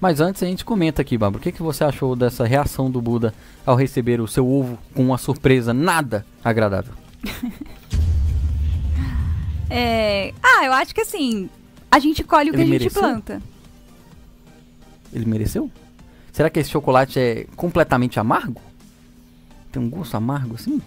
Mas antes a gente comenta aqui, Babo, o que, que você achou dessa reação do Buda ao receber o seu ovo com uma surpresa nada agradável? é... Ah, eu acho que assim, a gente colhe o Ele que a gente planta. Ele mereceu? Será que esse chocolate é completamente amargo? Tem um gosto amargo assim?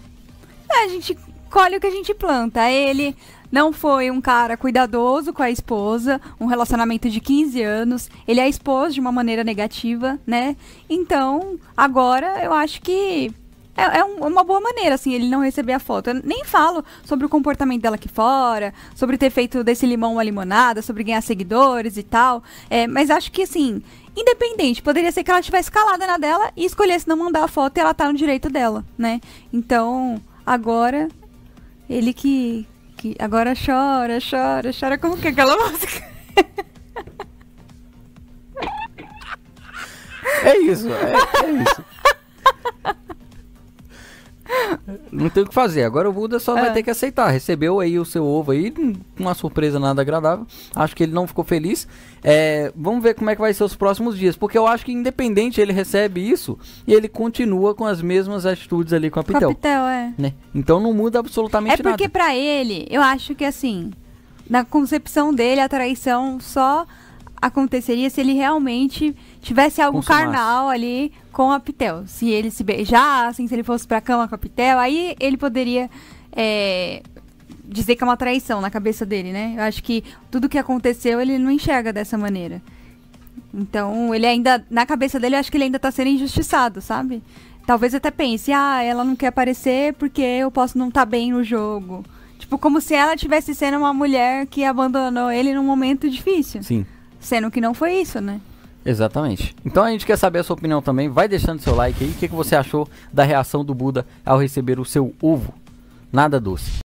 É, a gente colhe o que a gente planta. Ele não foi um cara cuidadoso com a esposa, um relacionamento de 15 anos, ele a é expôs de uma maneira negativa, né? Então, agora eu acho que é, é, uma boa maneira, assim, ele não receber a foto. Eu nem falo sobre o comportamento dela aqui fora, sobre ter feito desse limão uma limonada, sobre ganhar seguidores e tal. É, mas acho que, assim, independente, poderia ser que ela tivesse calada na dela e escolhesse não mandar a foto e ela tá no direito dela, né? Então, agora ele que, que agora chora, chora, chora. Como que é aquela música? É isso, é, é isso. Não tem o que fazer. Agora o Buda só é. vai ter que aceitar. Recebeu aí o seu ovo aí, uma surpresa nada agradável. Acho que ele não ficou feliz. É, vamos ver como é que vai ser os próximos dias. Porque eu acho que independente ele recebe isso e ele continua com as mesmas atitudes ali com a Pitel. Com a Pitel, é. Né? Então não muda absolutamente nada. É porque para ele, eu acho que assim, na concepção dele, a traição só aconteceria se ele realmente tivesse algo Consumasse. carnal ali com a Pitel. Se ele se beijassem, se ele fosse pra cama com a Pitel, aí ele poderia é, dizer que é uma traição na cabeça dele, né? Eu acho que tudo que aconteceu ele não enxerga dessa maneira. Então, ele ainda, na cabeça dele, eu acho que ele ainda tá sendo injustiçado, sabe? Talvez até pense, ah, ela não quer aparecer porque eu posso não estar tá bem no jogo. Tipo, como se ela tivesse sendo uma mulher que abandonou ele num momento difícil. Sim. Sendo que não foi isso, né? Exatamente. Então a gente quer saber a sua opinião também. Vai deixando seu like aí. O que, que você achou da reação do Buda ao receber o seu ovo? Nada doce.